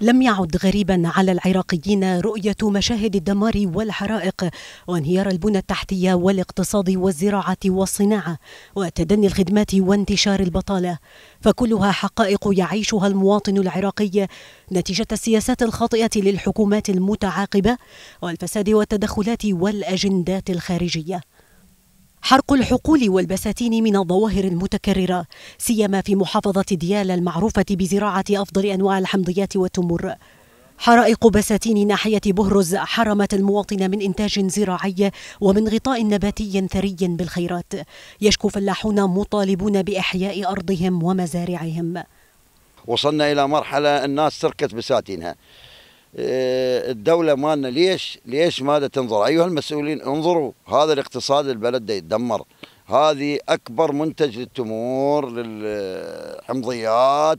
لم يعد غريبا على العراقيين رؤية مشاهد الدمار والحرائق وانهيار البنى التحتية والاقتصاد والزراعة والصناعة وتدني الخدمات وانتشار البطالة فكلها حقائق يعيشها المواطن العراقي نتيجة السياسات الخاطئة للحكومات المتعاقبة والفساد والتدخلات والأجندات الخارجية حرق الحقول والبساتين من الظواهر المتكررة سيما في محافظة ديالى المعروفة بزراعة أفضل أنواع الحمضيات والتمر حرائق بساتين ناحية بهرز حرمت المواطن من إنتاج زراعي ومن غطاء نباتي ثري بالخيرات يشكو فلاحون مطالبون بإحياء أرضهم ومزارعهم وصلنا إلى مرحلة الناس تركت بساتينها آه، الدولة مالنا ليش ليش ما تنظر أيها المسؤولين انظروا هذا الاقتصاد البلد يتدمر هذه أكبر منتج للتمور للحمضيات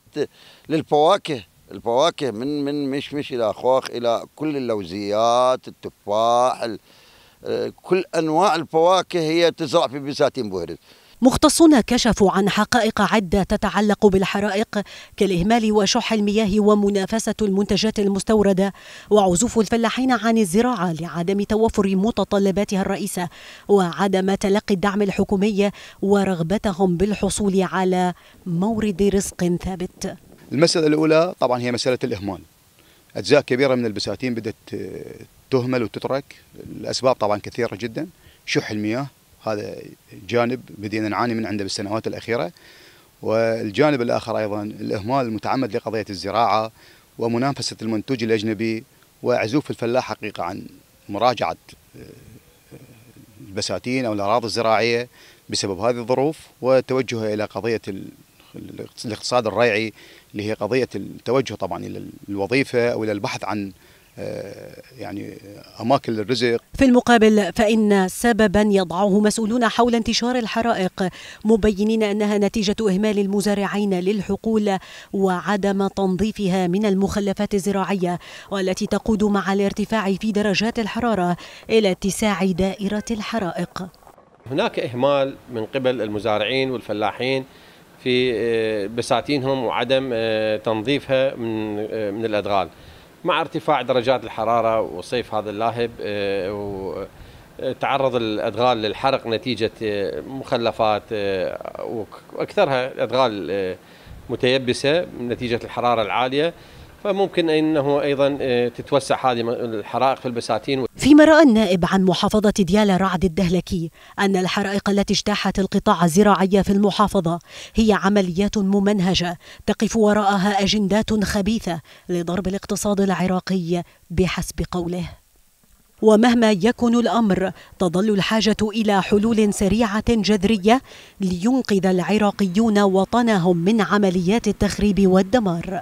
للفواكه الفواكه من من مشمش إلى خوخ إلى كل اللوزيات التفاح آه، كل أنواع الفواكه هي تزرع في بساتين بوهرز مختصون كشفوا عن حقائق عدة تتعلق بالحرائق كالإهمال وشح المياه ومنافسة المنتجات المستوردة وعزوف الفلاحين عن الزراعة لعدم توفر متطلباتها الرئيسة وعدم تلقي الدعم الحكومي ورغبتهم بالحصول على مورد رزق ثابت المسألة الأولى طبعا هي مسألة الإهمال أجزاء كبيرة من البساتين بدأت تهمل وتترك الأسباب طبعا كثيرة جدا شح المياه هذا جانب بدينا نعاني من عنده بالسنوات الاخيره والجانب الاخر ايضا الاهمال المتعمد لقضيه الزراعه ومنافسه المنتوج الاجنبي وعزوف الفلاح حقيقه عن مراجعه آه، البساتين او الاراضي الزراعيه بسبب هذه الظروف وتوجهه الى قضيه الاقتصاد الريعي اللي هي قضيه التوجه طبعا الى الوظيفه او الى البحث عن آه، يعني اماكن للرزق في المقابل فان سببا يضعه مسؤولون حول انتشار الحرائق مبينين انها نتيجه اهمال المزارعين للحقول وعدم تنظيفها من المخلفات الزراعيه والتي تقود مع الارتفاع في درجات الحراره الى اتساع دائره الحرائق. هناك اهمال من قبل المزارعين والفلاحين في آه، بساتينهم وعدم آه، تنظيفها من من الادغال. مع ارتفاع درجات الحرارة وصيف هذا اللاهب آه، وتعرض آه، الادغال للحرق نتيجه آه، مخلفات واكثرها ادغال متيبسه نتيجه الحراره العاليه فممكن انه ايضا تتوسع هذه الحرائق في البساتين فيما رأى النائب عن محافظة ديالى رعد الدهلكي أن الحرائق التي اجتاحت القطاع الزراعي في المحافظة هي عمليات ممنهجة تقف وراءها أجندات خبيثة لضرب الاقتصاد العراقي بحسب قوله ومهما يكن الأمر تظل الحاجة إلى حلول سريعة جذرية لينقذ العراقيون وطنهم من عمليات التخريب والدمار